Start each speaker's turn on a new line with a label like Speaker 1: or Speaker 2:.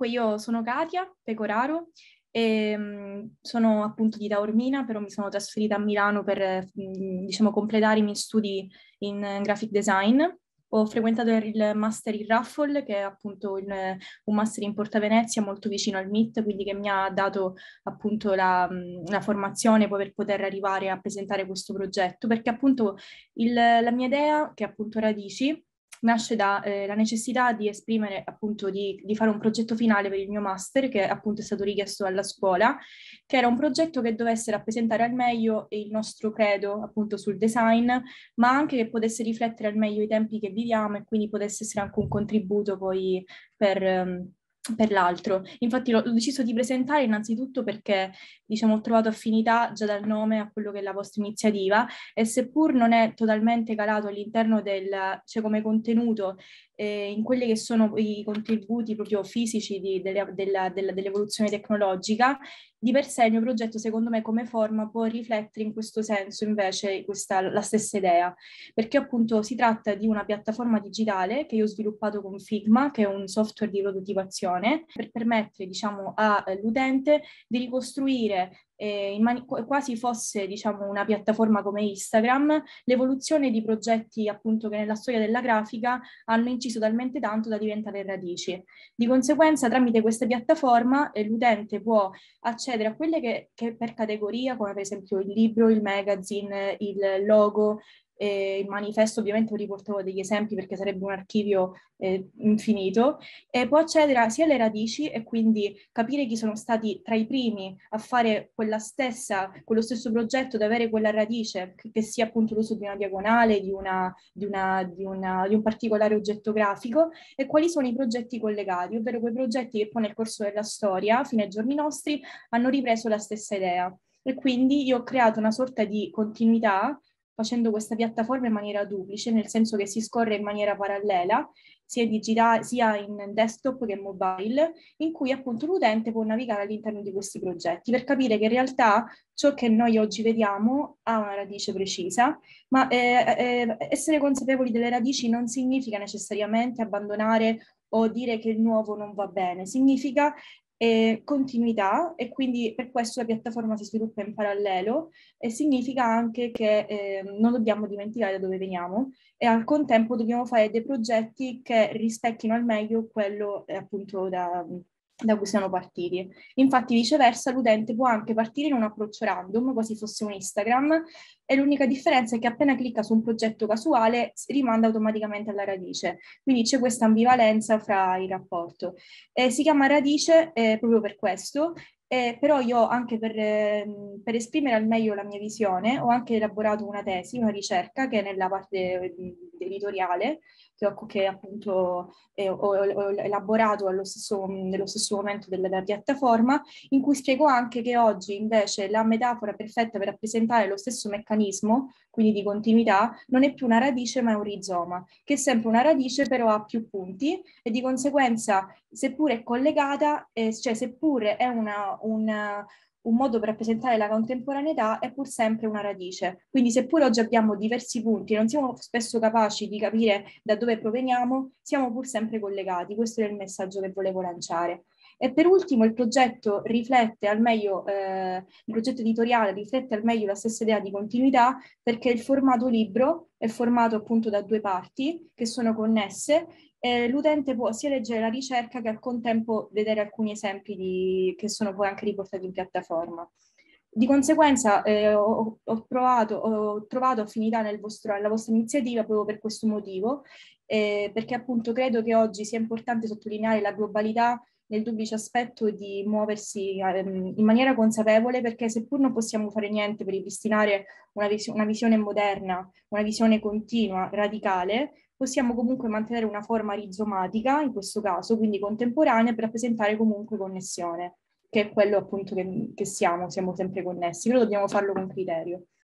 Speaker 1: Comunque io sono Katia Pecoraro e, ehm, sono appunto di Taormina, però mi sono trasferita a Milano per mm, diciamo, completare i miei studi in graphic design. Ho frequentato il master in Raffle, che è appunto il, un master in Porta Venezia molto vicino al MIT, quindi che mi ha dato appunto la, mm, la formazione poi per poter arrivare a presentare questo progetto, perché appunto il, la mia idea, che appunto Radici, nasce dalla eh, necessità di esprimere, appunto, di, di, fare un progetto finale per il mio master, che appunto è stato richiesto alla scuola, che era un progetto che dovesse rappresentare al meglio il nostro credo, appunto, sul design, ma anche che potesse riflettere al meglio i tempi che viviamo e quindi potesse essere anche un contributo poi per... Ehm, per l'altro. Infatti l'ho, deciso di presentare innanzitutto perché diciamo, ho trovato affinità già dal nome a quello che è la vostra iniziativa e seppur non è totalmente calato all'interno del, cioè come contenuto eh, in quelli che sono i contributi proprio fisici di, delle, della, della, dell'evoluzione tecnologica, di per sé il mio progetto secondo me come forma può riflettere in questo senso invece questa, la stessa idea, perché appunto si tratta di una piattaforma digitale che io ho sviluppato con Figma, che è un software di prototipazione, per permettere diciamo all'utente eh, di ricostruire eh, mani- quasi fosse diciamo, una piattaforma come Instagram, l'evoluzione di progetti appunto che nella storia della grafica hanno inciso talmente tanto da diventare radici. Di conseguenza tramite questa piattaforma eh, l'utente può accedere a quelle che, che per categoria, come per esempio il libro, il magazine, il logo, eh, il manifesto ovviamente vi riportavo degli esempi perché sarebbe un archivio eh, infinito, eh, può accedere sia alle radici e quindi capire chi sono stati tra i primi a fare quella stessa, quello stesso progetto, ad avere quella radice, che sia appunto l'uso di una diagonale, di, una, di, una, di, una, di un particolare oggetto grafico, e quali sono i progetti collegati, ovvero quei progetti che poi nel corso della storia, fino ai giorni nostri, hanno ripreso la stessa idea e quindi io ho creato una sorta di continuità facendo questa piattaforma in maniera duplice, nel senso che si scorre in maniera parallela, sia, digitale, sia in desktop che mobile, in cui appunto l'utente può navigare all'interno di questi progetti per capire che in realtà ciò che noi oggi vediamo ha una radice precisa, ma eh, eh, essere consapevoli delle radici non significa necessariamente abbandonare o dire che il nuovo non va bene, significa eh, continuità e quindi per questo la piattaforma si sviluppa in parallelo e significa anche che eh, non dobbiamo dimenticare da dove veniamo e al contempo dobbiamo fare dei progetti che rispecchino al meglio quello eh, appunto da, da cui siamo partiti. Infatti, viceversa, l'utente può anche partire in un approccio random, quasi fosse un Instagram, e l'unica differenza è che appena clicca su un progetto casuale rimanda automaticamente alla radice. Quindi c'è questa ambivalenza fra il rapporto. Eh, si chiama radice eh, proprio per questo eh, però io anche per, eh, per, esprimere al meglio la mia visione ho anche elaborato una tesi, una ricerca che è nella parte ehm, editoriale che, ho, che appunto eh, ho, ho, elaborato allo stesso, nello stesso momento della, della, piattaforma in cui spiego anche che oggi invece la metafora perfetta per rappresentare lo stesso meccanismo organismo, quindi di continuità, non è più una radice ma è un rizoma, che è sempre una radice però ha più punti e di conseguenza, seppur è collegata, eh, cioè seppur è una, una, un modo per rappresentare la contemporaneità, è pur sempre una radice. Quindi seppur oggi abbiamo diversi punti e non siamo spesso capaci di capire da dove proveniamo, siamo pur sempre collegati. Questo è il messaggio che volevo lanciare. E per ultimo il progetto riflette al meglio, eh, il progetto editoriale riflette al meglio la stessa idea di continuità perché il formato libro è formato appunto da due parti che sono connesse eh, l'utente può sia leggere la ricerca che al contempo vedere alcuni esempi di, che sono poi anche riportati in piattaforma. Di conseguenza eh, ho, ho, provato, ho, trovato affinità vostro, nella vostra iniziativa proprio per questo motivo, eh, perché appunto credo che oggi sia importante sottolineare la globalità nel duplice aspetto di muoversi ehm, in maniera consapevole perché seppur non possiamo fare niente per ripristinare una, vis- una visione moderna, una visione continua, radicale, possiamo comunque mantenere una forma rizomatica, in questo caso, quindi contemporanea, per rappresentare comunque connessione, che è quello appunto che, che siamo, siamo sempre connessi, però dobbiamo farlo con criterio.